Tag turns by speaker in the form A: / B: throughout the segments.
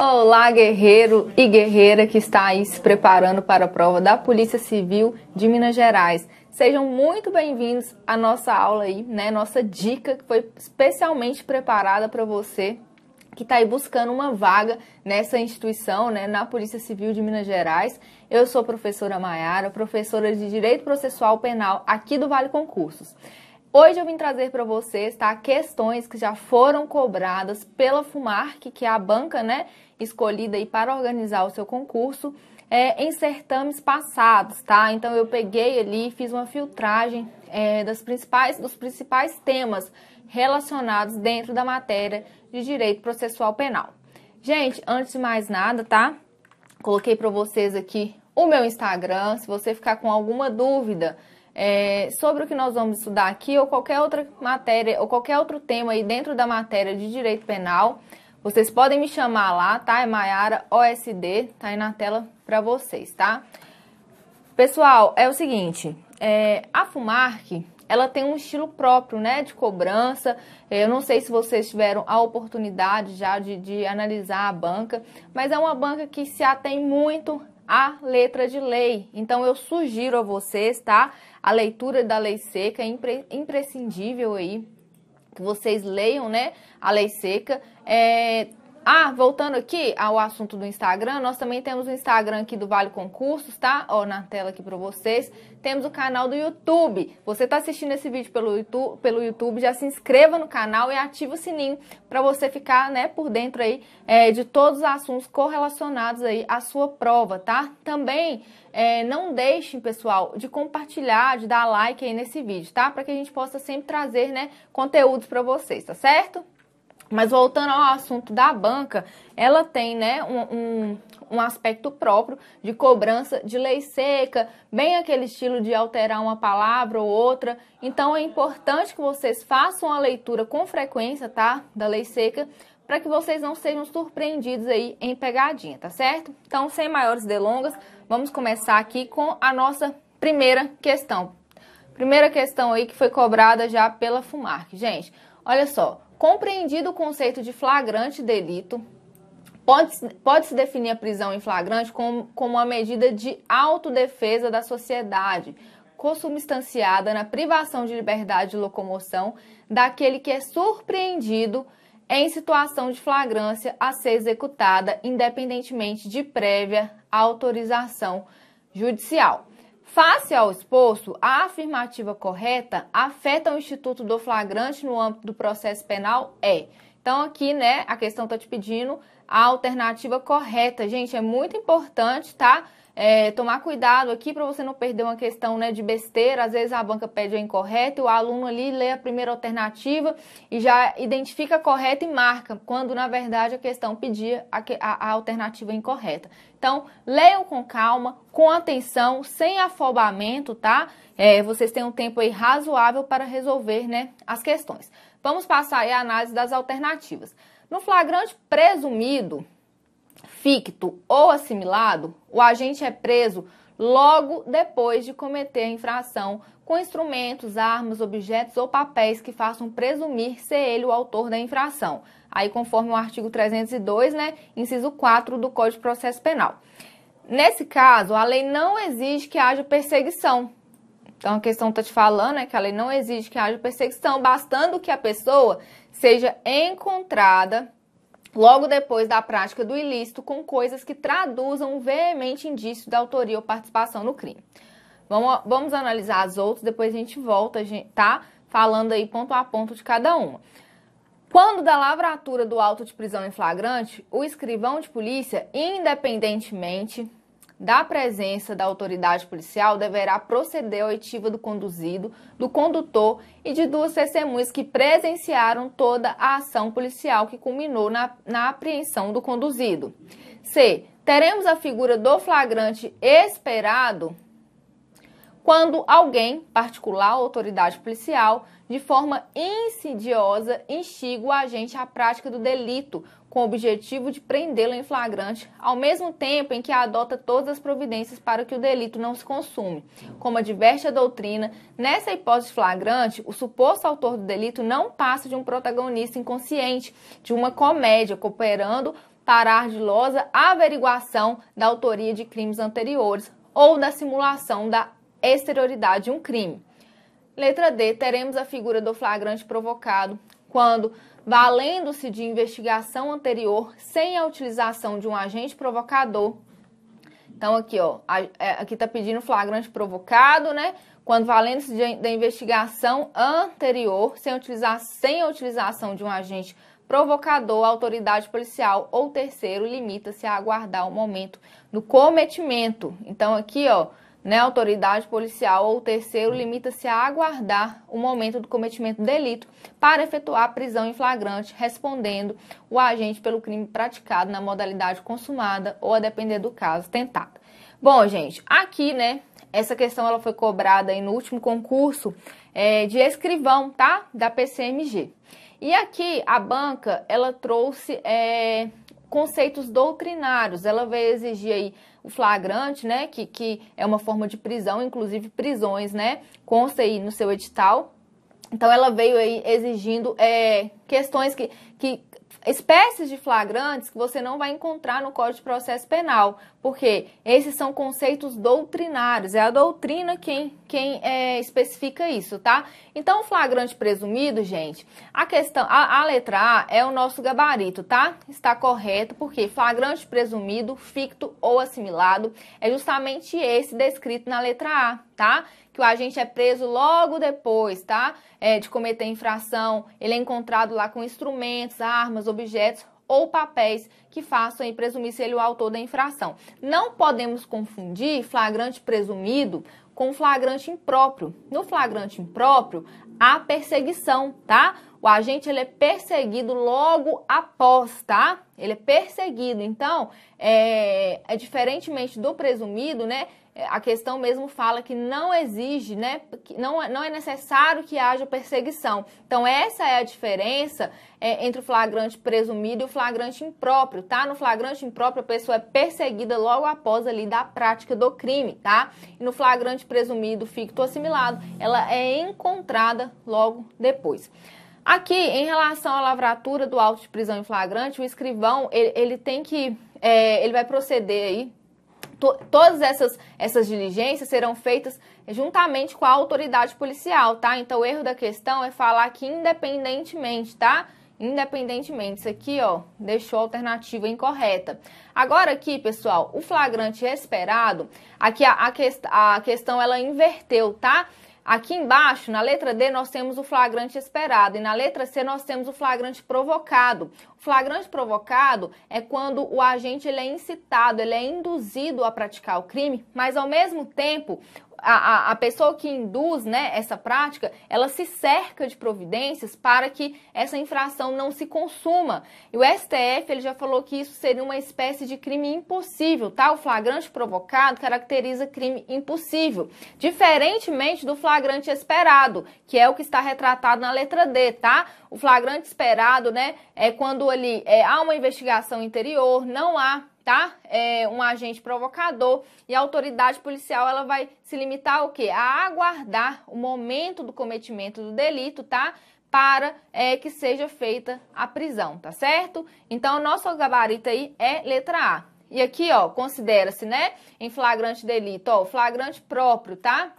A: Olá, guerreiro e guerreira que está aí se preparando para a prova da Polícia Civil de Minas Gerais. Sejam muito bem-vindos à nossa aula aí, né? Nossa dica que foi especialmente preparada para você que está aí buscando uma vaga nessa instituição, né, na Polícia Civil de Minas Gerais. Eu sou a professora Maiara, professora de Direito Processual Penal aqui do Vale Concursos. Hoje eu vim trazer para vocês tá, questões que já foram cobradas pela FUMARC, que é a banca né, escolhida aí para organizar o seu concurso, é, em certames passados, tá? Então eu peguei ali, fiz uma filtragem é, das principais, dos principais temas relacionados dentro da matéria de direito processual penal. Gente, antes de mais nada, tá? Coloquei para vocês aqui o meu Instagram, se você ficar com alguma dúvida é, sobre o que nós vamos estudar aqui ou qualquer outra matéria ou qualquer outro tema aí dentro da matéria de direito penal, vocês podem me chamar lá, tá? É Maiara OSD, tá aí na tela para vocês, tá? Pessoal, é o seguinte, é, a FUMARC, ela tem um estilo próprio, né, de cobrança. Eu não sei se vocês tiveram a oportunidade já de, de analisar a banca, mas é uma banca que se atém muito a letra de lei. Então eu sugiro a vocês, tá? A leitura da lei seca é impre imprescindível aí que vocês leiam, né? A lei seca é ah, voltando aqui ao assunto do Instagram, nós também temos o Instagram aqui do Vale Concursos, tá? Ó, na tela aqui para vocês. Temos o canal do YouTube. Você tá assistindo esse vídeo pelo YouTube, pelo YouTube já se inscreva no canal e ativa o sininho para você ficar, né, por dentro aí é, de todos os assuntos correlacionados aí à sua prova, tá? Também é, não deixem, pessoal, de compartilhar, de dar like aí nesse vídeo, tá? Para que a gente possa sempre trazer, né, conteúdos para vocês, tá certo? Mas voltando ao assunto da banca, ela tem né, um, um, um, aspecto próprio de cobrança de lei seca, bem aquele estilo de alterar uma palavra ou outra. Então é importante que vocês façam a leitura com frequência, tá? Da lei seca, para que vocês não sejam surpreendidos aí em pegadinha, tá certo? Então, sem maiores delongas, vamos começar aqui com a nossa primeira questão. Primeira questão aí que foi cobrada já pela FUMARC. Gente, olha só. Compreendido o conceito de flagrante delito, pode-se pode definir a prisão em flagrante como, como uma medida de autodefesa da sociedade, consubstanciada na privação de liberdade de locomoção daquele que é surpreendido em situação de flagrância a ser executada independentemente de prévia autorização judicial. Face ao exposto, a afirmativa correta afeta o instituto do flagrante no âmbito do processo penal é. Então aqui, né, a questão está te pedindo a alternativa correta. Gente, é muito importante, tá? é, tomar cuidado aqui para você não perder uma questão né, de besteira. Às vezes a banca pede o incorreto, e o aluno ali lê a primeira alternativa e já identifica correta e marca, quando na verdade a questão pedia a, a, a alternativa incorreta. Então, leiam com calma, com atenção, sem afobamento, tá? É, vocês têm um tempo aí razoável para resolver né, as questões. Vamos passar aí a análise das alternativas. No flagrante presumido, ficto ou assimilado, o agente é preso logo depois de cometer a infração com instrumentos, armas, objetos ou papéis que façam presumir ser ele o autor da infração. Aí conforme o artigo 302, né, inciso 4 do Código de Processo Penal. Nesse caso, a lei não exige que haja perseguição. Então a questão está te falando é que a lei não exige que haja perseguição, bastando que a pessoa seja encontrada logo depois da prática do ilícito com coisas que traduzam um veemente indício da autoria ou participação no crime. Vamos, vamos analisar as outras, depois a gente volta, tá? Falando aí ponto a ponto de cada uma. Quando da lavratura do auto de prisão em flagrante, o escrivão de polícia, independentemente da presença da autoridade policial, deverá proceder à oitiva do conduzido, do condutor e de duas testemunhas que presenciaram toda a ação policial que culminou na, na apreensão do conduzido. C. Teremos a figura do flagrante esperado quando alguém, particular ou autoridade policial, de forma insidiosa, instiga o agente à prática do delito, com o objetivo de prendê-lo em flagrante, ao mesmo tempo em que adota todas as providências para que o delito não se consume. Como adverte a doutrina, nessa hipótese flagrante, o suposto autor do delito não passa de um protagonista inconsciente de uma comédia, cooperando para a ardilosa averiguação da autoria de crimes anteriores ou da simulação da exterioridade de um crime. Letra D, teremos a figura do flagrante provocado quando valendo-se de investigação anterior sem a utilização de um agente provocador. Então aqui, ó, é, aqui tá pedindo flagrante provocado, né? Quando valendo-se da investigação anterior sem, utilizar, sem a utilização de um agente provocador, autoridade policial ou terceiro limita-se a aguardar o momento do cometimento. Então aqui, ó, né, autoridade policial ou terceiro limita-se a aguardar o momento do cometimento do delito para efetuar a prisão em flagrante, respondendo o agente pelo crime praticado na modalidade consumada ou, a depender do caso, tentado. Bom, gente, aqui, né, essa questão ela foi cobrada aí no último concurso é, de escrivão, tá? Da PCMG. E aqui a banca ela trouxe é, conceitos doutrinários, ela veio exigir aí o flagrante, né, que, que é uma forma de prisão, inclusive prisões, né, consta aí no seu edital. Então ela veio aí exigindo é, questões que, que espécies de flagrantes que você não vai encontrar no Código de Processo Penal, porque esses são conceitos doutrinários, é a doutrina quem, quem é, especifica isso, tá? Então, flagrante presumido, gente, a questão, a, a letra A é o nosso gabarito, tá? Está correto, porque flagrante presumido, ficto ou assimilado é justamente esse descrito na letra A, tá? que o agente é preso logo depois, tá? É, de cometer infração, ele é encontrado lá com instrumentos, armas, objetos ou papéis que façam aí presumir se ele é o autor da infração. Não podemos confundir flagrante presumido com flagrante impróprio. No flagrante impróprio, há perseguição, tá? o agente ele é perseguido logo após, tá? Ele é perseguido. Então, é, é diferentemente do presumido, né? É, a questão mesmo fala que não exige, né? Que não, é, não é necessário que haja perseguição. Então, essa é a diferença é, entre o flagrante presumido e o flagrante impróprio, tá? No flagrante impróprio, a pessoa é perseguida logo após ali da prática do crime, tá? E no flagrante presumido, ficto assimilado, ela é encontrada logo depois. Aqui, em relação à lavratura do auto de prisão em flagrante, o escrivão, ele, ele tem que, é, ele vai proceder aí, to, todas essas, essas diligências serão feitas juntamente com a autoridade policial, tá? Então, o erro da questão é falar que independentemente, tá? independentemente. Isso aqui, ó, deixou a alternativa incorreta. Agora aqui, pessoal, o flagrante esperado, aqui a, a, a questão ela inverteu, tá? Aqui embaixo, na letra D, nós temos o flagrante esperado e na letra C nós temos o flagrante provocado. O flagrante provocado é quando o agente ele é incitado, ele é induzido a praticar o crime, mas ao mesmo tempo a, a, a, pessoa que induz né, essa prática, ela se cerca de providências para que essa infração não se consuma. E o STF ele já falou que isso seria uma espécie de crime impossível, tá? O flagrante provocado caracteriza crime impossível, diferentemente do flagrante esperado, que é o que está retratado na letra D, tá? O flagrante esperado, né, é quando ali é, há uma investigação interior, não há tá é, um agente provocador e a autoridade policial ela vai se limitar ao quê? A aguardar o momento do cometimento do delito, tá? para é, que seja feita a prisão, tá certo? Então, nosso gabarito aí é letra A. E aqui, ó, considera-se, né, em flagrante delito, ó, flagrante próprio, tá?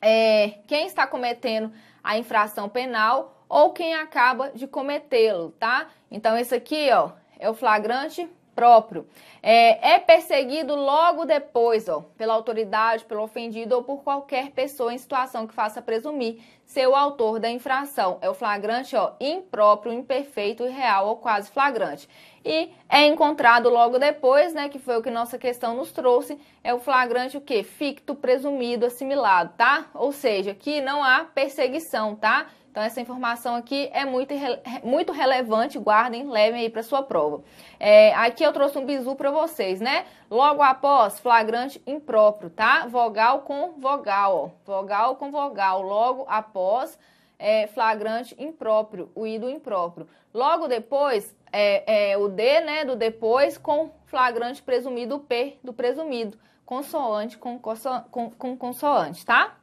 A: É, quem está cometendo a infração penal ou quem acaba de cometê-lo, tá? Então, esse aqui, ó, é o flagrante próprio. É, é, perseguido logo depois, ó, pela autoridade, pelo ofendido ou por qualquer pessoa em situação que faça presumir ser o autor da infração. É o flagrante, ó, impróprio, imperfeito, irreal ou quase flagrante. E é encontrado logo depois, né, que foi o que nossa questão nos trouxe, é o flagrante o quê? Ficto, presumido, assimilado, tá? Ou seja, que não há perseguição, tá? Então, essa informação aqui é muito, muito relevante, guardem, levem aí para sua prova. É, aqui eu trouxe um bizu para vocês, né? Logo após, flagrante impróprio, tá? Vogal com vogal, ó. Vogal com vogal, logo após, é, flagrante impróprio, o I do impróprio. Logo depois, é, é, o D, né, do depois, com flagrante presumido, o P do presumido. Consoante com, com, com consoante, tá?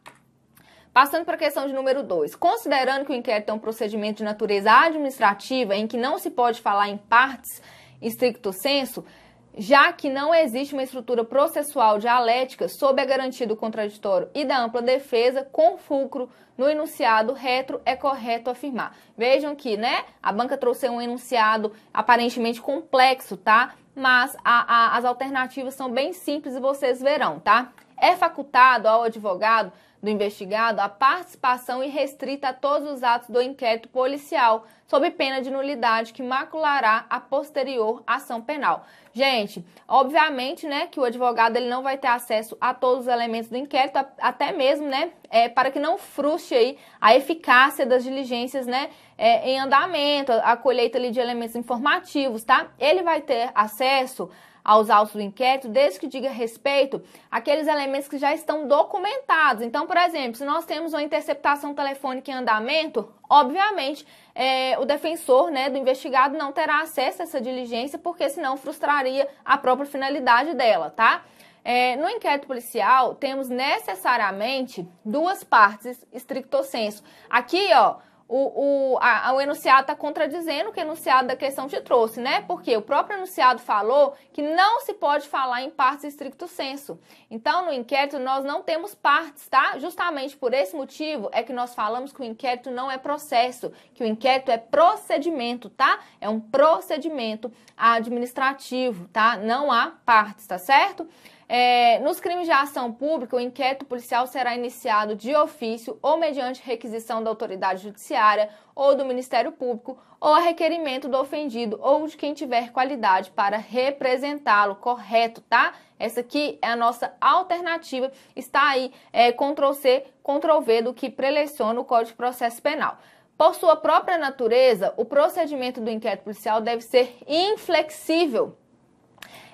A: Passando para a questão de número 2. Considerando que o inquérito é um procedimento de natureza administrativa em que não se pode falar em partes em stricto senso, já que não existe uma estrutura processual dialética sob a garantia do contraditório e da ampla defesa, com fulcro no enunciado retro, é correto afirmar. Vejam que, né, a banca trouxe um enunciado aparentemente complexo, tá? Mas a, a, as alternativas são bem simples e vocês verão, tá? É facultado ao advogado do investigado a participação irrestrita a todos os atos do inquérito policial, sob pena de nulidade que maculará a posterior ação penal. Gente, obviamente, né, que o advogado ele não vai ter acesso a todos os elementos do inquérito, até mesmo, né, é, para que não frustre aí a eficácia das diligências, né, é, em andamento, a colheita ali de elementos informativos, tá? Ele vai ter acesso aos autos do inquérito, desde que diga respeito àqueles elementos que já estão documentados. Então, por exemplo, se nós temos uma interceptação telefônica em andamento, obviamente é, o defensor né, do investigado não terá acesso a essa diligência, porque senão frustraria a própria finalidade dela, tá? É, no inquérito policial, temos necessariamente duas partes, estricto senso. Aqui, ó, o, o, a, o enunciado está contradizendo o que o enunciado da questão te trouxe, né? Porque o próprio enunciado falou que não se pode falar em partes estricto senso. Então, no inquérito, nós não temos partes, tá? Justamente por esse motivo é que nós falamos que o inquérito não é processo, que o inquérito é procedimento, tá? É um procedimento administrativo, tá? Não há partes, tá certo? É, nos crimes de ação pública, o inquérito policial será iniciado de ofício ou mediante requisição da autoridade judiciária ou do Ministério Público ou a requerimento do ofendido ou de quem tiver qualidade para representá-lo, correto, tá? Essa aqui é a nossa alternativa, está aí é, Ctrl-C, Ctrl-V do que preleciona o Código de Processo Penal. Por sua própria natureza, o procedimento do inquérito policial deve ser inflexível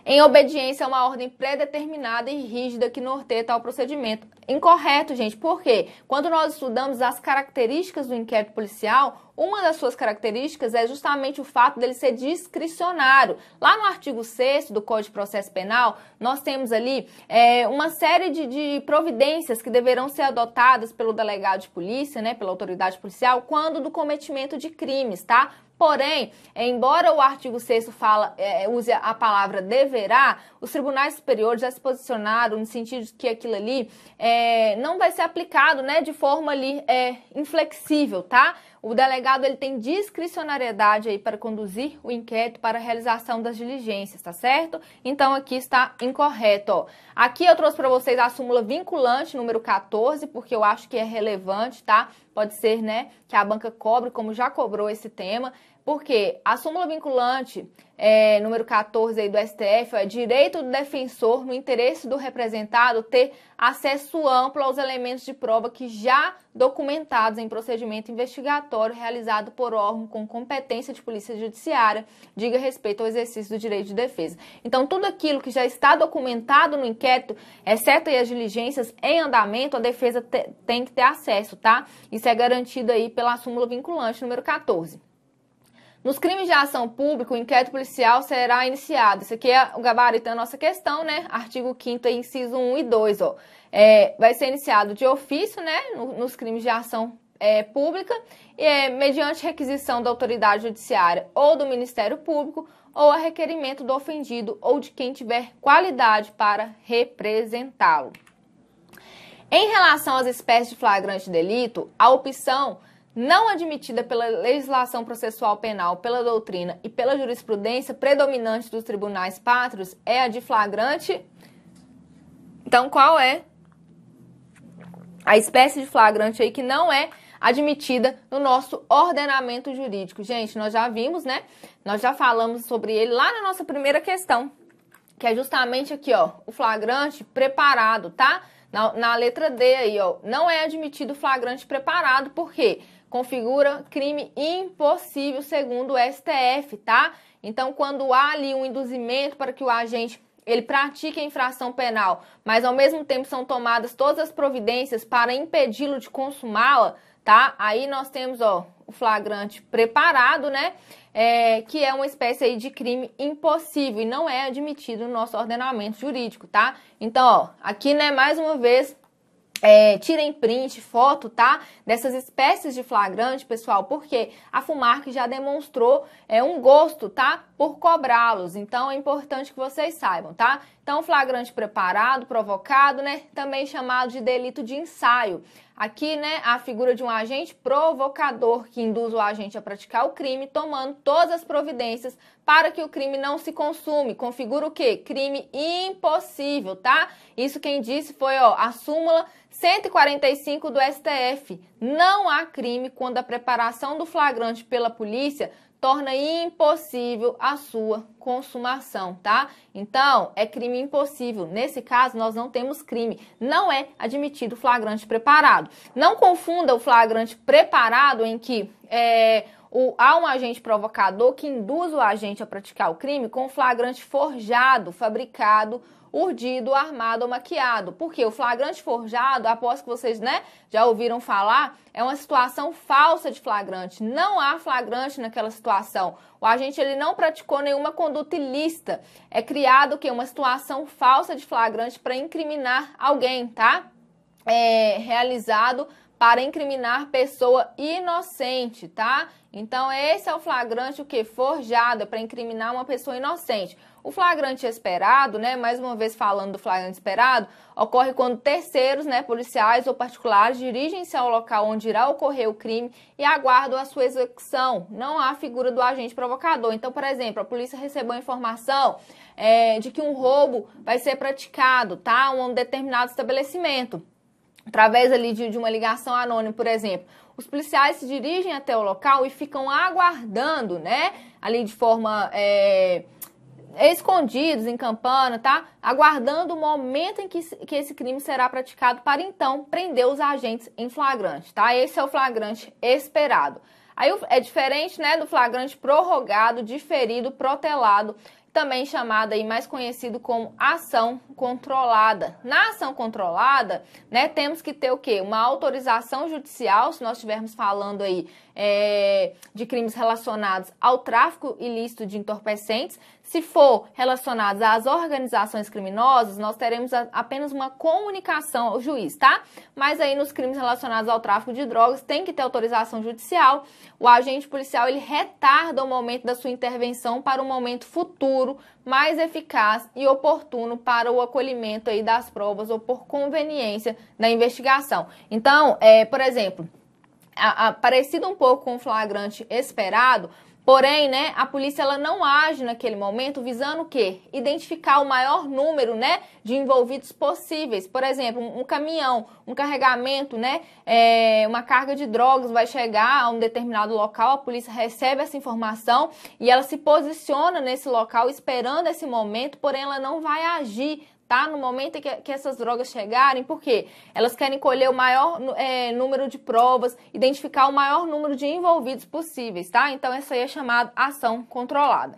A: em obediência a uma ordem pré-determinada e rígida que norteia tal procedimento. Incorreto, gente, porque quando nós estudamos as características do inquérito policial, uma das suas características é justamente o fato dele ser discricionário. Lá no artigo 6 do Código de Processo Penal, nós temos ali é, uma série de, de, providências que deverão ser adotadas pelo delegado de polícia, né, pela autoridade policial, quando do cometimento de crimes, tá? Porém, embora o artigo 6 fala, é, use a palavra deverá, os tribunais superiores já se posicionaram no sentido de que aquilo ali é, não vai ser aplicado né, de forma ali, é, inflexível, tá? O delegado ele tem discricionariedade aí para conduzir o inquérito para a realização das diligências, tá certo? Então aqui está incorreto. Ó. Aqui eu trouxe para vocês a súmula vinculante número 14, porque eu acho que é relevante, tá? Pode ser, né, que a banca cobre, como já cobrou esse tema, porque a súmula vinculante é, número 14 aí do STF é direito do defensor, no interesse do representado, ter acesso amplo aos elementos de prova que já documentados em procedimento investigatório realizado por órgão com competência de polícia judiciária, diga respeito ao exercício do direito de defesa. Então, tudo aquilo que já está documentado no inquérito, exceto as diligências em andamento, a defesa te, tem que ter acesso, tá? Isso é garantido aí pela súmula vinculante número 14. Nos crimes de ação pública, o inquérito policial será iniciado. Isso aqui é o gabarito da nossa questão, né? Artigo 5 inciso 1 e 2, ó. É, vai ser iniciado de ofício, né? Nos crimes de ação é, pública, é, mediante requisição da autoridade judiciária ou do Ministério Público, ou a requerimento do ofendido ou de quem tiver qualidade para representá-lo. Em relação às espécies de flagrante de delito, a opção não admitida pela legislação processual penal, pela doutrina e pela jurisprudência predominante dos tribunais pátrios é a de flagrante. Então, qual é a espécie de flagrante aí que não é admitida no nosso ordenamento jurídico? Gente, nós já vimos, né? Nós já falamos sobre ele lá na nossa primeira questão, que é justamente aqui, ó, o flagrante preparado, tá? Na, na letra D aí, ó, não é admitido flagrante preparado, por quê? Porque configura crime impossível segundo o STF, tá? Então, quando há ali um induzimento para que o agente ele pratique a infração penal, mas ao mesmo tempo são tomadas todas as providências para impedi-lo de consumá-la, tá? Aí nós temos, ó, o flagrante preparado, né? É, que é uma espécie aí de crime impossível e não é admitido no nosso ordenamento jurídico, tá? Então, ó, aqui, né, mais uma vez, é, tirem print, foto, tá? Dessas espécies de flagrante, pessoal, porque a Fumarc já demonstrou é, um gosto, tá? Por cobrá-los. Então é importante que vocês saibam, tá? Então, flagrante preparado, provocado, né? Também chamado de delito de ensaio. Aqui, né, a figura de um agente provocador que induz o agente a praticar o crime, tomando todas as providências para que o crime não se consume. Configura o quê? Crime impossível, tá? Isso quem disse foi, ó, a súmula 145 do STF. Não há crime quando a preparação do flagrante pela polícia torna impossível a sua consumação, tá? Então, é crime impossível. Nesse caso, nós não temos crime. Não é admitido flagrante preparado. Não confunda o flagrante preparado em que é, o, há um agente provocador que induz o agente a praticar o crime com flagrante forjado, fabricado urdido, armado ou maquiado. Porque o flagrante forjado, após que vocês né, já ouviram falar, é uma situação falsa de flagrante. Não há flagrante naquela situação. O agente ele não praticou nenhuma conduta ilícita. É criado que uma situação falsa de flagrante para incriminar alguém, tá? É realizado para incriminar pessoa inocente, tá? Então esse é o flagrante o que forjado é para incriminar uma pessoa inocente. O flagrante esperado, né, mais uma vez falando do flagrante esperado, ocorre quando terceiros, né, policiais ou particulares dirigem-se ao local onde irá ocorrer o crime e aguardam a sua execução. Não há figura do agente provocador. Então, por exemplo, a polícia recebeu a informação é, de que um roubo vai ser praticado, tá, um determinado estabelecimento através ali de, de, uma ligação anônima, por exemplo, os policiais se dirigem até o local e ficam aguardando, né, ali de forma é, escondidos em Campana, tá? Aguardando o momento em que, que esse crime será praticado para então prender os agentes em flagrante, tá? Esse é o flagrante esperado. Aí é diferente, né, do flagrante prorrogado, diferido, protelado, também chamado e mais conhecido como ação controlada. Na ação controlada, né, temos que ter o quê? Uma autorização judicial, se nós estivermos falando aí é, de crimes relacionados ao tráfico ilícito de entorpecentes, se for relacionado às organizações criminosas, nós teremos apenas uma comunicação ao juiz, tá? Mas aí nos crimes relacionados ao tráfico de drogas tem que ter autorização judicial. O agente policial ele retarda o momento da sua intervenção para um momento futuro mais eficaz e oportuno para o acolhimento aí das provas ou por conveniência da investigação. Então, é, por exemplo, a, a, parecido um pouco com o flagrante esperado, Porém, né, a polícia ela não age naquele momento visando o quê? Identificar o maior número, né, de envolvidos possíveis. Por exemplo, um caminhão, um carregamento, né, é, uma carga de drogas vai chegar a um determinado local, a polícia recebe essa informação e ela se posiciona nesse local esperando esse momento, porém ela não vai agir, tá? No momento que, que essas drogas chegarem, por quê? Elas querem colher o maior é, número de provas, identificar o maior número de envolvidos possíveis, tá? Então, essa aí é chamada ação controlada.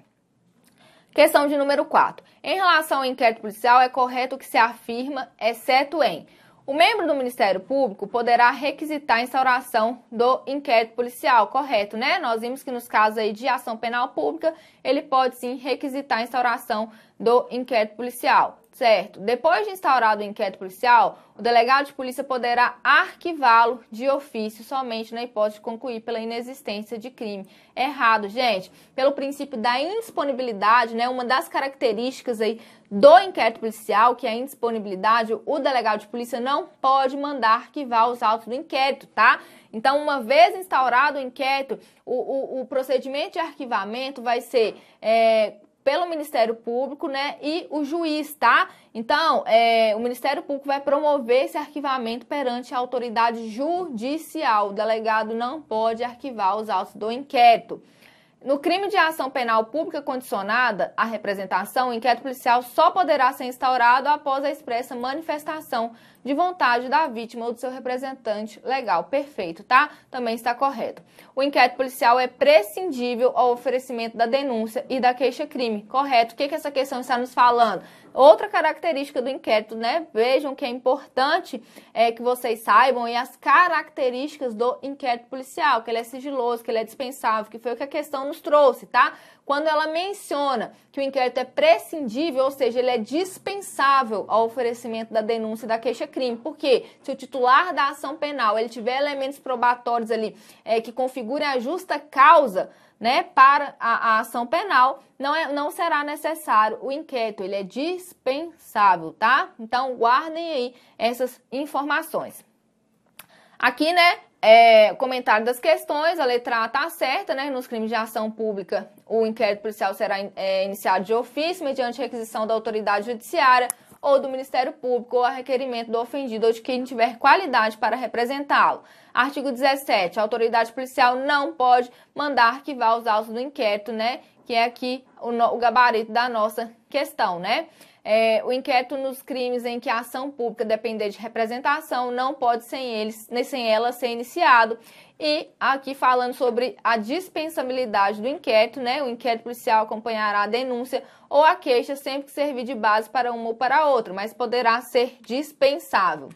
A: Questão de número 4. Em relação ao inquérito policial, é correto o que se afirma, exceto em o membro do Ministério Público poderá requisitar a instauração do inquérito policial, correto, né? Nós vimos que nos casos aí de ação penal pública, ele pode sim requisitar a instauração do inquérito policial certo? Depois de instaurado o inquérito policial, o delegado de polícia poderá arquivá-lo de ofício somente na hipótese de concluir pela inexistência de crime. Errado, gente. Pelo princípio da indisponibilidade, né, uma das características aí do inquérito policial, que é a indisponibilidade, o delegado de polícia não pode mandar arquivar os autos do inquérito, tá? Então, uma vez instaurado o inquérito, o, o, o procedimento de arquivamento vai ser é, pelo Ministério Público, né, e o juiz, tá? Então, é, o Ministério Público vai promover esse arquivamento perante a autoridade judicial. O delegado não pode arquivar os autos do inquérito. No crime de ação penal pública condicionada à representação, o inquérito policial só poderá ser instaurado após a expressa manifestação de vontade da vítima ou do seu representante legal. Perfeito, tá? Também está correto. O inquérito policial é prescindível ao oferecimento da denúncia e da queixa-crime. Correto? O que, que essa questão está nos falando? Outra característica do inquérito, né? Vejam que é importante é, que vocês saibam e as características do inquérito policial, que ele é sigiloso, que ele é dispensável, que foi o que a questão nos trouxe, tá? Quando ela menciona que o inquérito é prescindível, ou seja, ele é dispensável ao oferecimento da denúncia e da queixa-crime, porque se o titular da ação penal ele tiver elementos probatórios ali é, que configurem a justa causa né, para a, a ação penal, não, é, não será necessário o inquérito, ele é dispensável, tá? Então, guardem aí essas informações. Aqui, né, é, comentário das questões, a letra A está certa, né? Nos crimes de ação pública, o inquérito policial será in, é, iniciado de ofício mediante requisição da autoridade judiciária ou do Ministério Público ou a requerimento do ofendido ou de quem tiver qualidade para representá-lo. Artigo 17. A autoridade policial não pode mandar arquivar os autos do inquérito, né? Que é aqui o, o gabarito da nossa questão, né? É, o inquérito nos crimes em que a ação pública depender de representação não pode sem, eles, nem sem ela ser iniciado e aqui falando sobre a dispensabilidade do inquérito, né? O inquérito policial acompanhará a denúncia ou a queixa sempre que servir de base para uma ou para outra, mas poderá ser dispensável.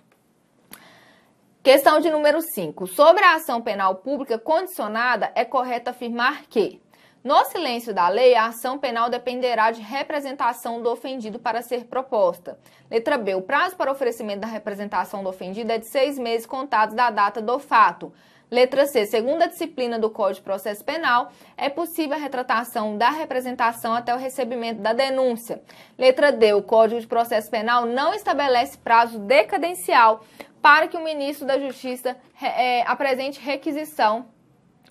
A: Questão de número 5. Sobre a ação penal pública condicionada, é correto afirmar que no silêncio da lei, a ação penal dependerá de representação do ofendido para ser proposta. Letra B. O prazo para oferecimento da representação do ofendido é de seis meses contados da data do fato. Letra C, segunda disciplina do Código de Processo Penal, é possível a retratação da representação até o recebimento da denúncia. Letra D, o Código de Processo Penal não estabelece prazo decadencial para que o ministro da Justiça é, apresente requisição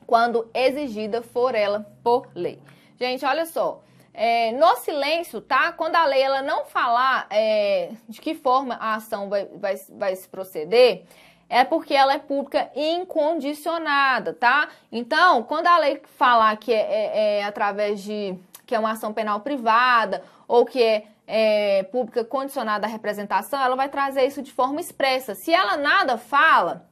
A: quando exigida for ela por lei. Gente, olha só. É, no silêncio, tá? Quando a lei ela não falar é, de que forma a ação vai, vai, vai se proceder, é porque ela é pública incondicionada, tá? Então, quando a lei falar que é, é, é através de que é uma ação penal privada ou que é é, pública condicionada à representação, ela vai trazer isso de forma expressa. Se ela nada fala,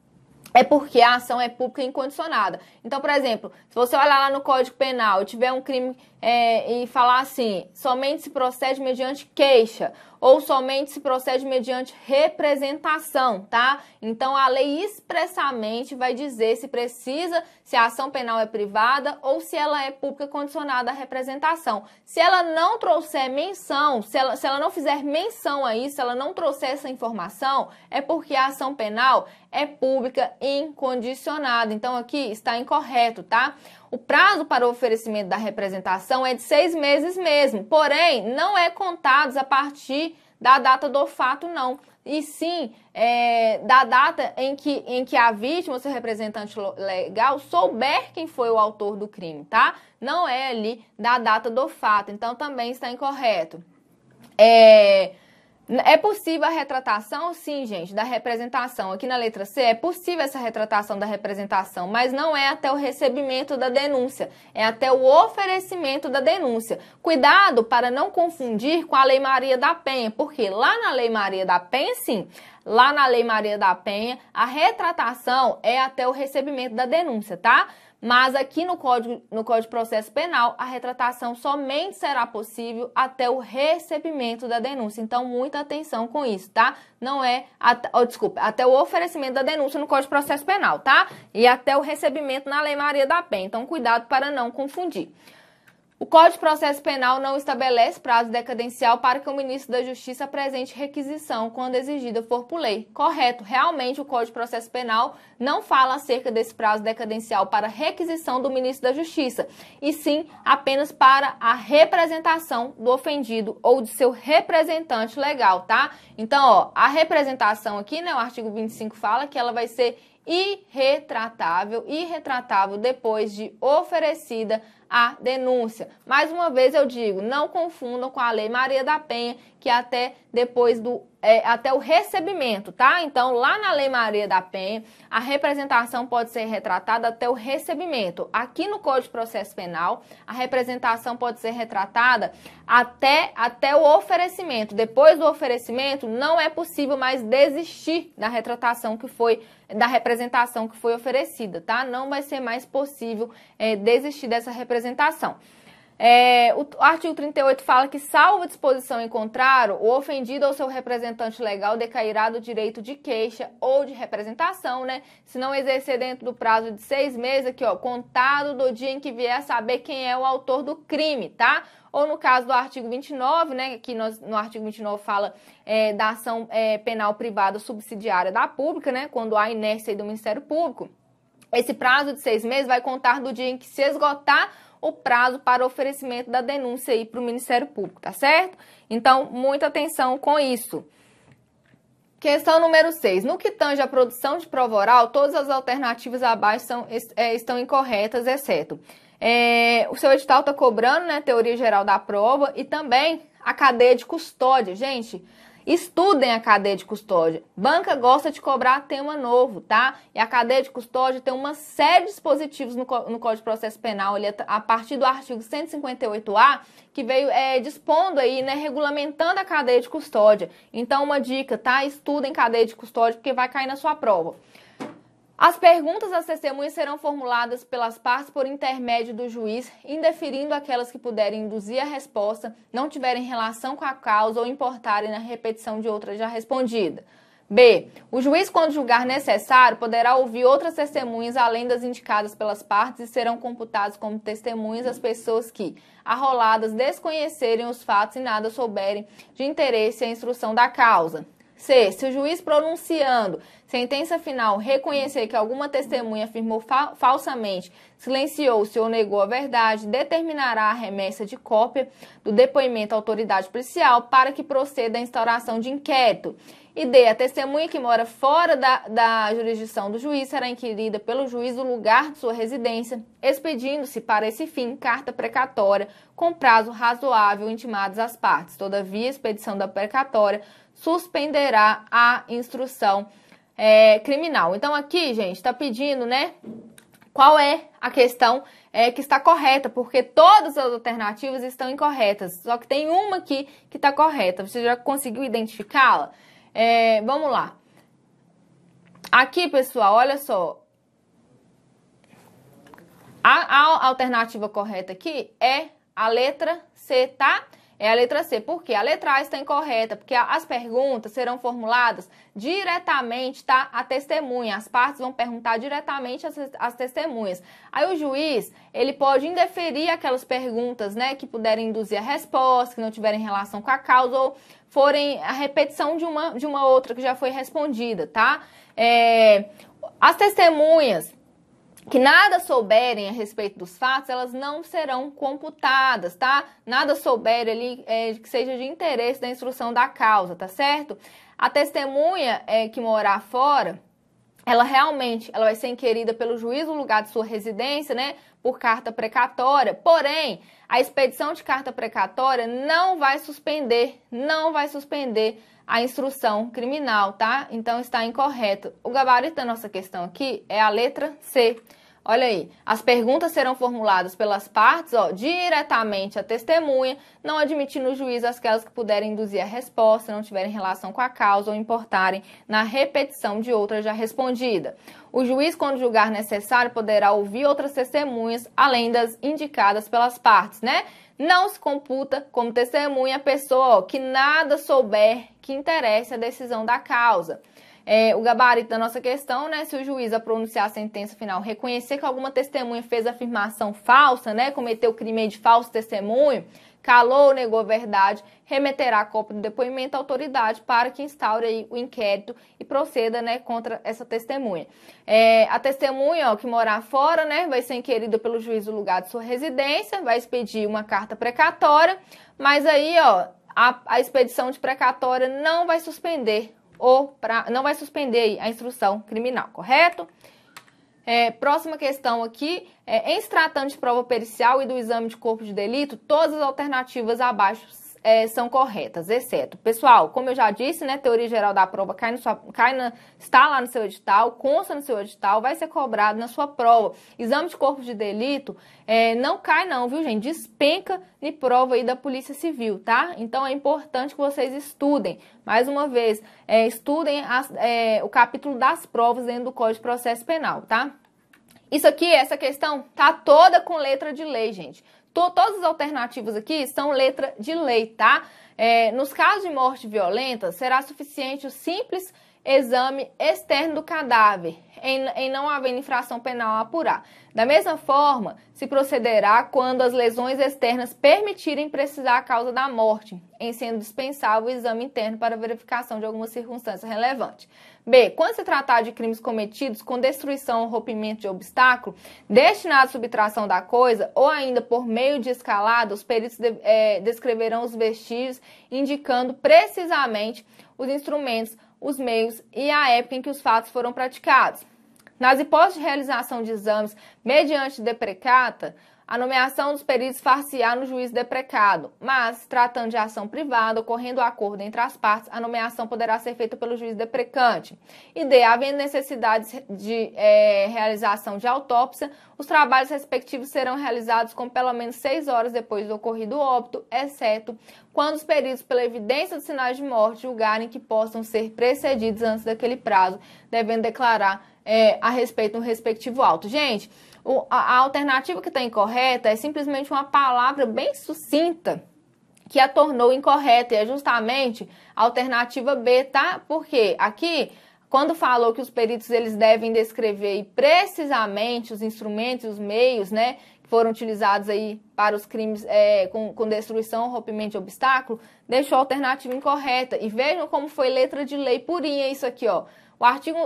A: é porque a ação é pública incondicionada. Então, por exemplo, se você olhar lá no Código Penal, tiver um crime é, e falar assim, somente se procede mediante queixa, ou somente se procede mediante representação, tá? Então a lei expressamente vai dizer se precisa se a ação penal é privada ou se ela é pública condicionada à representação. Se ela não trouxer menção, se ela, se ela não fizer menção a isso, se ela não trouxer essa informação, é porque a ação penal é pública incondicionada. Então aqui está incorreto, tá? O prazo para o oferecimento da representação é de seis meses mesmo, porém não é contados a partir da data do fato, não. E sim é, da data em que, em que a vítima, seu representante legal, souber quem foi o autor do crime, tá? Não é ali da data do fato. Então também está incorreto. É. É possível a retratação, sim, gente, da representação. Aqui na letra C é possível essa retratação da representação, mas não é até o recebimento da denúncia, é até o oferecimento da denúncia. Cuidado para não confundir com a Lei Maria da Penha, porque lá na Lei Maria da Penha, sim, lá na Lei Maria da Penha, a retratação é até o recebimento da denúncia, tá? Mas aqui no Código, no Código de Processo Penal, a retratação somente será possível até o recebimento da denúncia. Então, muita atenção com isso, tá? Não é. At, oh, desculpa, até o oferecimento da denúncia no Código de Processo Penal, tá? E até o recebimento na Lei Maria da Penha. Então, cuidado para não confundir. O Código de Processo Penal não estabelece prazo decadencial para que o ministro da Justiça apresente requisição quando exigida for por lei. Correto, realmente o Código de Processo Penal não fala acerca desse prazo decadencial para requisição do ministro da Justiça, e sim apenas para a representação do ofendido ou de seu representante legal, tá? Então, ó, a representação aqui, né, o artigo 25 fala que ela vai ser irretratável, irretratável depois de oferecida a denúncia. Mais uma vez eu digo, não confundam com a Lei Maria da Penha, que é até depois do é, até o recebimento, tá? Então, lá na Lei Maria da Penha, a representação pode ser retratada até o recebimento. Aqui no Código de Processo Penal, a representação pode ser retratada até, até o oferecimento. Depois do oferecimento, não é possível mais desistir da retratação que foi, da representação que foi oferecida, tá? Não vai ser mais possível é, desistir dessa representação. É, o artigo 38 fala que, salvo disposição em contrário, o ofendido ou seu representante legal decairá do direito de queixa ou de representação, né? Se não exercer dentro do prazo de seis meses, aqui, ó, contado do dia em que vier a saber quem é o autor do crime, tá? Ou no caso do artigo 29, né? Que nós, no artigo 29 fala é, da ação é, penal privada subsidiária da pública, né? Quando há inércia do Ministério Público. Esse prazo de seis meses vai contar do dia em que se esgotar o prazo para oferecimento da denúncia aí para o Ministério Público, tá certo? Então, muita atenção com isso. Questão número 6. No que tange à produção de prova oral, todas as alternativas abaixo são, é, estão incorretas, exceto. É, o seu edital está cobrando, né, teoria geral da prova e também a cadeia de custódia. Gente, Estudem a cadeia de custódia. Banca gosta de cobrar tema novo, tá? E a cadeia de custódia tem uma série de dispositivos no, no Código de Processo Penal, ele, é a partir do artigo 158A, que veio é, dispondo aí, né, regulamentando a cadeia de custódia. Então, uma dica, tá? Estudem cadeia de custódia, porque vai cair na sua prova. As perguntas às testemunhas serão formuladas pelas partes por intermédio do juiz, indeferindo aquelas que puderem induzir a resposta, não tiverem relação com a causa ou importarem na repetição de outra já respondida. B. O juiz, quando julgar necessário, poderá ouvir outras testemunhas além das indicadas pelas partes e serão computadas como testemunhas as pessoas que, arroladas, desconhecerem os fatos e nada souberem de interesse à instrução da causa. C. Se o juiz pronunciando sentença final reconhecer que alguma testemunha afirmou fa falsamente, silenciou-se ou negou a verdade, determinará a remessa de cópia do depoimento à autoridade policial para que proceda a instauração de inquérito. E D. A testemunha que mora fora da, da jurisdição do juiz será inquirida pelo juiz do lugar de sua residência, expedindo-se para esse fim carta precatória com prazo razoável intimados às partes. Todavia, a expedição da precatória suspenderá a instrução é, criminal. Então, aqui, gente, está pedindo, né? Qual é a questão é, que está correta, porque todas as alternativas estão incorretas, só que tem uma aqui que está correta. Você já conseguiu identificá-la? É, vamos lá. Aqui, pessoal, olha só. A, a alternativa correta aqui é a letra C, tá? é a letra C. Por quê? A letra A está incorreta, porque as perguntas serão formuladas diretamente, tá? A testemunha. As partes vão perguntar diretamente às, testemunhas. Aí o juiz, ele pode indeferir aquelas perguntas, né, que puderem induzir a resposta, que não tiverem relação com a causa ou forem a repetição de uma, de uma outra que já foi respondida, tá? É, as testemunhas que nada souberem a respeito dos fatos, elas não serão computadas, tá? Nada souberem ali é, que seja de interesse da instrução da causa, tá certo? A testemunha é, que morar fora, ela realmente ela vai ser inquirida pelo juiz no lugar de sua residência, né? Por carta precatória. Porém, a expedição de carta precatória não vai suspender, não vai suspender a instrução criminal, tá? Então está incorreto. O gabarito da nossa questão aqui é a letra C. Olha aí, as perguntas serão formuladas pelas partes ó, diretamente à testemunha, não admitindo o juiz aquelas que puderem induzir a resposta, não tiverem relação com a causa ou importarem na repetição de outra já respondida. O juiz, quando julgar necessário, poderá ouvir outras testemunhas, além das indicadas pelas partes, né? Não se computa como testemunha a pessoa ó, que nada souber que interesse a decisão da causa é, o gabarito da nossa questão, né? Se o juiz, ao pronunciar a sentença final, reconhecer que alguma testemunha fez afirmação falsa, né? Cometeu crime de falso testemunho, calou ou negou verdade, remeterá a cópia do depoimento à autoridade para que instaure o inquérito e proceda né, contra essa testemunha. É, a testemunha ó, que morar fora né, vai ser inquirida pelo juiz do lugar de sua residência, vai expedir uma carta precatória, mas aí ó, a, a expedição de precatória não vai suspender ou pra, não vai suspender a instrução criminal, correto? É, próxima questão aqui, é, em se tratando de prova pericial e do exame de corpo de delito, todas as alternativas abaixo é, são corretas, exceto. Pessoal, como eu já disse, né, teoria geral da prova cai, sua, cai na, está lá no seu edital, consta no seu edital, vai ser cobrado na sua prova. Exame de corpo de delito é, não cai não, viu gente? Despenca de prova aí da Polícia Civil, tá? Então é importante que vocês estudem. Mais uma vez, é, estudem as, é, o capítulo das provas dentro do Código de Processo Penal, tá? Isso aqui, essa questão, tá toda com letra de lei, gente. Todas as alternativas aqui são letra de lei, tá? É, nos casos de morte violenta, será suficiente o simples exame externo do cadáver, em, em não havendo infração penal a apurar. Da mesma forma, se procederá quando as lesões externas permitirem precisar a causa da morte, em sendo dispensável o exame interno para verificação de alguma circunstância relevante. B. Quando se tratar de crimes cometidos com destruição ou rompimento de obstáculo, destinado à subtração da coisa, ou ainda por meio de escalada, os peritos de, é, descreverão os vestígios, indicando precisamente os instrumentos, os meios e a época em que os fatos foram praticados. Nas hipóteses de realização de exames mediante deprecata, a nomeação dos peritos far-se-á no juiz deprecado, mas, tratando de ação privada, ocorrendo acordo entre as partes, a nomeação poderá ser feita pelo juiz deprecante. E D, havendo necessidade de é, realização de autópsia, os trabalhos respectivos serão realizados com pelo menos seis horas depois do ocorrido óbito, exceto quando os peritos, pela evidência dos sinais de morte, julgarem que possam ser precedidos antes daquele prazo, devendo declarar é, a respeito no respectivo auto. Gente. O, a, a alternativa que está incorreta é simplesmente uma palavra bem sucinta que a tornou incorreta, e é justamente a alternativa B, tá? Porque aqui quando falou que os peritos eles devem descrever precisamente os instrumentos, os meios, né, que foram utilizados aí para os crimes é, com, com, destruição, rompimento de obstáculo, deixou a alternativa incorreta. E vejam como foi letra de lei purinha isso aqui, ó. O artigo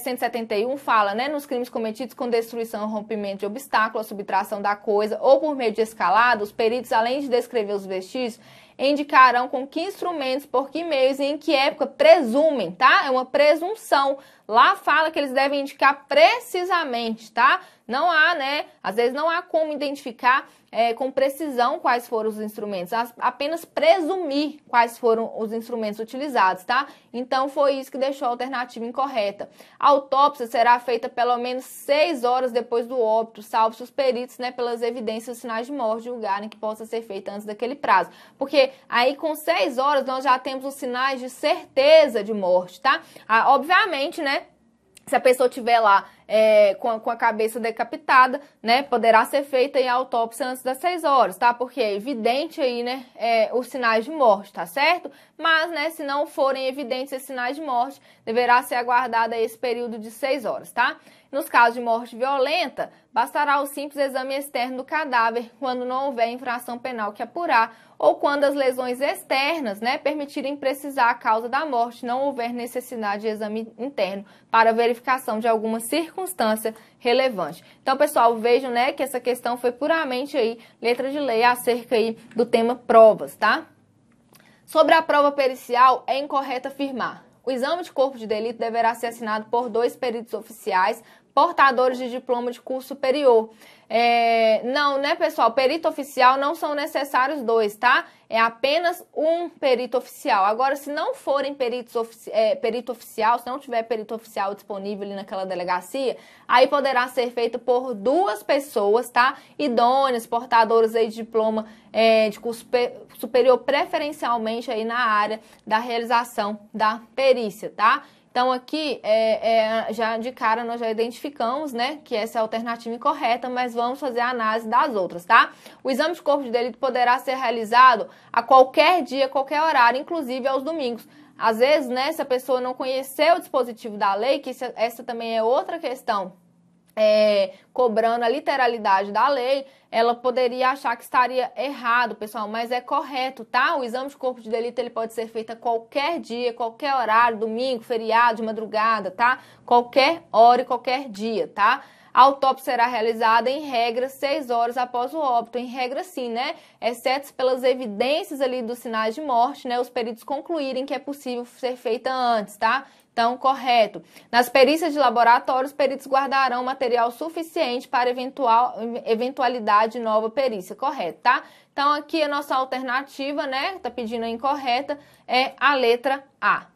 A: 171 é, fala, né, nos crimes cometidos com destruição, rompimento de obstáculo, a subtração da coisa ou por meio de escalada, os peritos, além de descrever os vestígios, indicarão com que instrumentos, por que meios e em que época presumem, tá? É uma presunção. Lá fala que eles devem indicar precisamente, tá? Não há, né? Às vezes não há como identificar é, com precisão quais foram os instrumentos, apenas presumir quais foram os instrumentos utilizados, tá? Então foi isso que deixou a alternativa incorreta. A autópsia será feita pelo menos seis horas depois do óbito, salvo se os peritos, né, pelas evidências e sinais de morte julgarem que possa ser feita antes daquele prazo. Porque aí com seis horas nós já temos os sinais de certeza de morte, tá? Ah, obviamente, né? se a pessoa tiver lá é, com, a, com, a, cabeça decapitada, né? Poderá ser feita em autópsia antes das 6 horas, tá? Porque é evidente aí, né? É, os sinais de morte, tá certo? Mas, né? Se não forem evidentes esses sinais de morte, deverá ser aguardado esse período de 6 horas, tá? Nos casos de morte violenta, bastará o simples exame externo do cadáver quando não houver infração penal que apurar ou quando as lesões externas né, permitirem precisar a causa da morte, não houver necessidade de exame interno para verificação de alguma circunstância circunstância relevante. Então, pessoal, vejam, né, que essa questão foi puramente aí letra de lei acerca aí do tema provas, tá? Sobre a prova pericial, é incorreto afirmar. O exame de corpo de delito deverá ser assinado por dois peritos oficiais portadores de diploma de curso superior. É, não, né, pessoal? Perito oficial não são necessários dois, tá? É apenas um perito oficial. Agora, se não forem peritos ofici é, perito oficial, se não tiver perito oficial disponível ali naquela delegacia, aí poderá ser feito por duas pessoas, tá? Idôneas, portadores aí de diploma é, de curso superior, preferencialmente aí na área da realização da perícia, tá? Então, aqui, é, é, já de cara, nós já identificamos, né, que essa é a alternativa incorreta, mas vamos fazer a análise das outras, tá? O exame de corpo de delito poderá ser realizado a qualquer dia, qualquer horário, inclusive aos domingos. Às vezes, né, se a pessoa não conhecer o dispositivo da lei, que essa também é outra questão é, cobrando a literalidade da lei, ela poderia achar que estaria errado, pessoal, mas é correto, tá? O exame de corpo de delito ele pode ser feito a qualquer dia, qualquer horário, domingo, feriado, de madrugada, tá? Qualquer hora e qualquer dia, tá? A autópsia será realizada em regra seis horas após o óbito, em regra sim, né? Exceto pelas evidências ali dos sinais de morte, né? Os peritos concluírem que é possível ser feita antes, tá? tão correto. Nas perícias de laboratório, os peritos guardarão material suficiente para eventual, eventualidade de nova perícia, correto, tá? Então, aqui a nossa alternativa, né, tá pedindo a incorreta, é a letra A.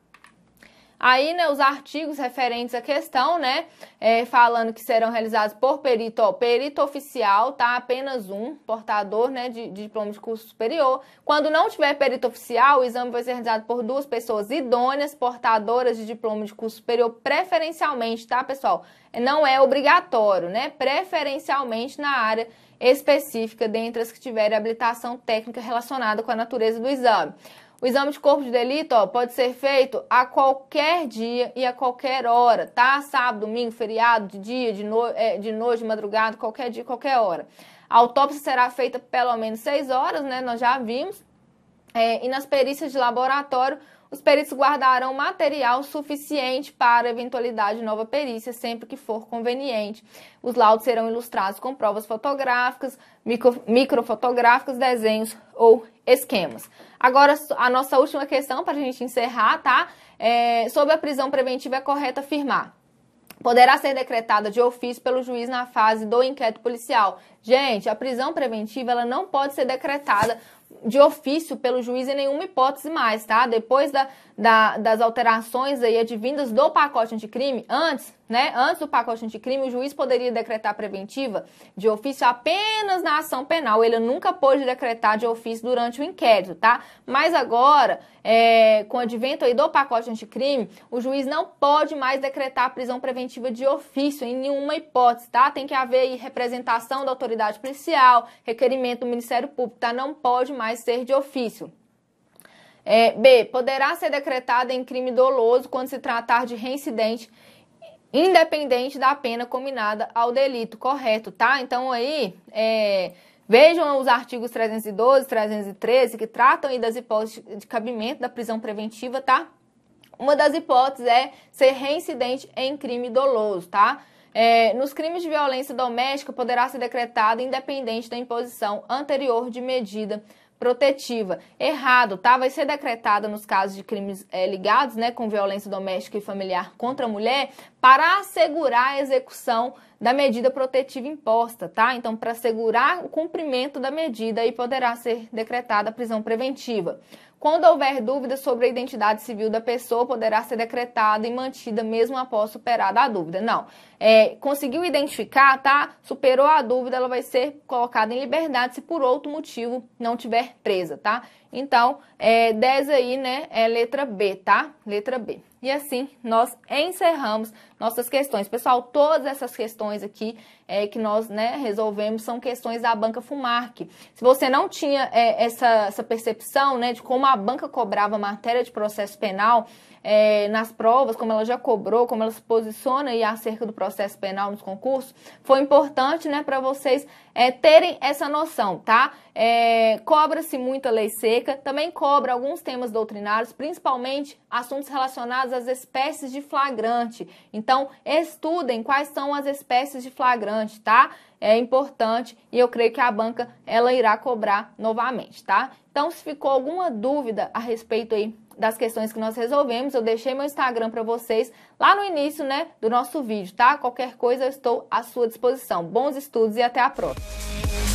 A: Aí, né, os artigos referentes à questão, né, é, falando que serão realizados por perito, ó, perito oficial, tá? Apenas um portador, né, de, de, diploma de curso superior. Quando não tiver perito oficial, o exame vai ser realizado por duas pessoas idôneas, portadoras de diploma de curso superior, preferencialmente, tá, pessoal? Não é obrigatório, né? Preferencialmente na área específica, dentre as que tiverem habilitação técnica relacionada com a natureza do exame. O exame de corpo de delito ó, pode ser feito a qualquer dia e a qualquer hora, tá? Sábado, domingo, feriado, de dia, de, no... é, de noite, de madrugada, qualquer dia, qualquer hora. A autópsia será feita pelo menos 6 horas, né? Nós já vimos. É, e nas perícias de laboratório, os peritos guardarão material suficiente para eventualidade de nova perícia, sempre que for conveniente. Os laudos serão ilustrados com provas fotográficas, micro, microfotográficas, desenhos ou esquemas. Agora, a nossa última questão para a gente encerrar, tá? É, sobre a prisão preventiva, é correto afirmar. Poderá ser decretada de ofício pelo juiz na fase do inquérito policial. Gente, a prisão preventiva ela não pode ser decretada de ofício pelo juiz em nenhuma hipótese mais, tá? Depois da, da, das alterações aí advindas do pacote anticrime, antes né? Antes do pacote anticrime, o juiz poderia decretar preventiva de ofício apenas na ação penal. Ele nunca pôde decretar de ofício durante o inquérito, tá? Mas agora, é, com o advento aí do pacote anticrime, o juiz não pode mais decretar prisão preventiva de ofício em nenhuma hipótese, tá? Tem que haver aí representação da autoridade policial, requerimento do Ministério Público, tá? Não pode mais ser de ofício. É, B. Poderá ser decretada em crime doloso quando se tratar de reincidente independente da pena combinada ao delito, correto, tá? Então aí, é, vejam os artigos 312, 313, que tratam aí das hipóteses de cabimento da prisão preventiva, tá? Uma das hipóteses é ser reincidente em crime doloso, tá? É, nos crimes de violência doméstica, poderá ser decretado independente da imposição anterior de medida protetiva. Errado, tá? Vai ser decretada nos casos de crimes é, ligados, né, com violência doméstica e familiar contra a mulher, para assegurar a execução da medida protetiva imposta, tá? Então, para assegurar o cumprimento da medida, aí poderá ser decretada a prisão preventiva. Quando houver dúvida sobre a identidade civil da pessoa, poderá ser decretada e mantida mesmo após superada a dúvida. Não. É, conseguiu identificar, tá? Superou a dúvida, ela vai ser colocada em liberdade se por outro motivo não tiver presa, tá? Então, é, 10 aí, né? É letra B, tá? Letra B. E assim nós encerramos nossas questões. Pessoal, todas essas questões aqui é, que nós né, resolvemos são questões da banca FUMARC. Se você não tinha é, essa, essa percepção né, de como a banca cobrava matéria de processo penal é, nas provas, como ela já cobrou, como ela se posiciona aí acerca do processo penal nos concursos, foi importante né, para vocês é, terem essa noção, tá? É, cobra-se muita lei seca, também cobra alguns temas doutrinários, principalmente assuntos relacionados às espécies de flagrante. Então, então, estudem quais são as espécies de flagrante, tá? É importante e eu creio que a banca ela irá cobrar novamente, tá? Então, se ficou alguma dúvida a respeito aí das questões que nós resolvemos, eu deixei meu Instagram para vocês lá no início, né, do nosso vídeo, tá? Qualquer coisa eu estou à sua disposição. Bons estudos e até a próxima.